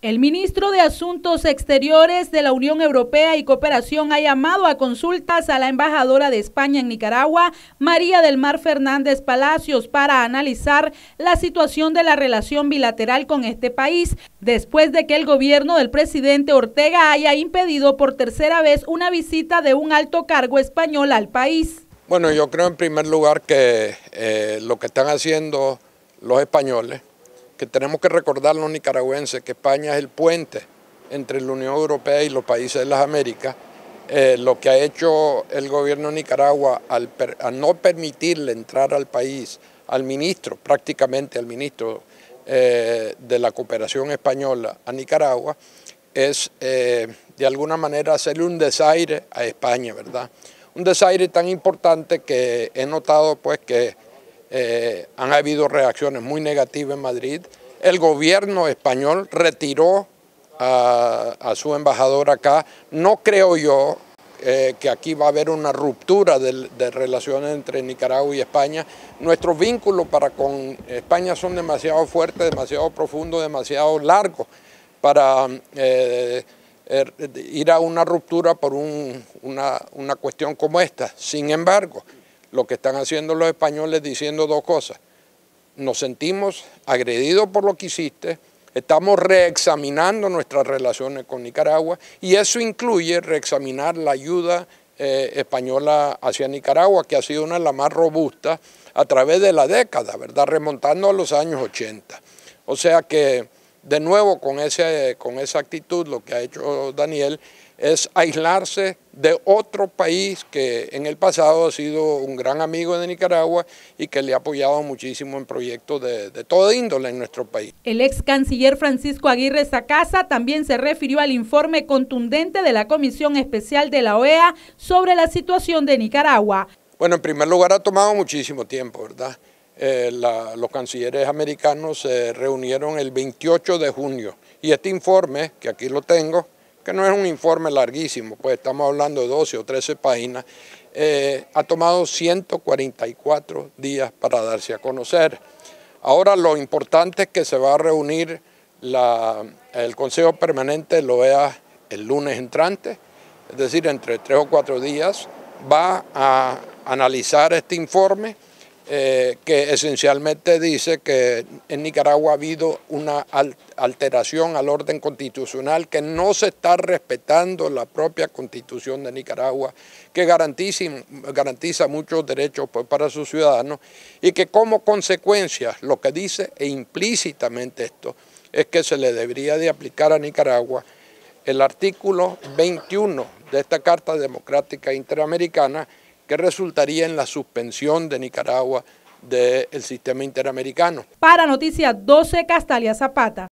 El ministro de Asuntos Exteriores de la Unión Europea y Cooperación ha llamado a consultas a la embajadora de España en Nicaragua, María del Mar Fernández Palacios, para analizar la situación de la relación bilateral con este país, después de que el gobierno del presidente Ortega haya impedido por tercera vez una visita de un alto cargo español al país. Bueno, yo creo en primer lugar que eh, lo que están haciendo los españoles que tenemos que recordar los nicaragüenses que España es el puente entre la Unión Europea y los países de las Américas, eh, lo que ha hecho el gobierno de Nicaragua al, no permitirle entrar al país, al ministro, prácticamente al ministro eh, de la cooperación española a Nicaragua, es eh, de alguna manera hacerle un desaire a España, ¿verdad? Un desaire tan importante que he notado pues que eh, han habido reacciones muy negativas en Madrid. El gobierno español retiró a, su embajador acá. No creo yo eh, que aquí va a haber una ruptura de, relaciones entre Nicaragua y España. Nuestros vínculos con España son demasiado fuertes, demasiado profundos, demasiado largos para eh, er, ir a una ruptura por una cuestión como esta. Sin embargo, lo que están haciendo los españoles diciendo dos cosas. Nos sentimos agredidos por lo que hiciste, estamos reexaminando nuestras relaciones con Nicaragua y eso incluye reexaminar la ayuda eh, española hacia Nicaragua, que ha sido una de las más robustas a través de la década, ¿verdad? Remontando a los años 80. O sea que, de nuevo, con, con esa actitud, lo que ha hecho Daniel es aislarse de otro país que en el pasado ha sido un gran amigo de Nicaragua y que le ha apoyado muchísimo en proyectos de, toda índole en nuestro país. El ex canciller Francisco Aguirre Sacasa también se refirió al informe contundente de la Comisión Especial de la OEA sobre la situación de Nicaragua. Bueno, en primer lugar ha tomado muchísimo tiempo, ¿verdad? Eh, los cancilleres americanos se reunieron el 28 de junio y este informe, que aquí lo tengo, que no es un informe larguísimo, pues estamos hablando de 12 o 13 páginas, eh, ha tomado 144 días para darse a conocer. Ahora lo importante es que se va a reunir el Consejo Permanente lo vea el lunes entrante, es decir, entre tres o cuatro días, va a analizar este informe eh, que esencialmente dice que en Nicaragua ha habido una alteración al orden constitucional, que no se está respetando la propia constitución de Nicaragua, que garantiza, muchos derechos pues, para sus ciudadanos y que como consecuencia lo que dice e implícitamente esto es que se le debería de aplicar a Nicaragua el artículo 21 de esta Carta Democrática Interamericana que resultaría en la suspensión de Nicaragua del sistema interamericano. Para Noticias 12, Castalia Zapata.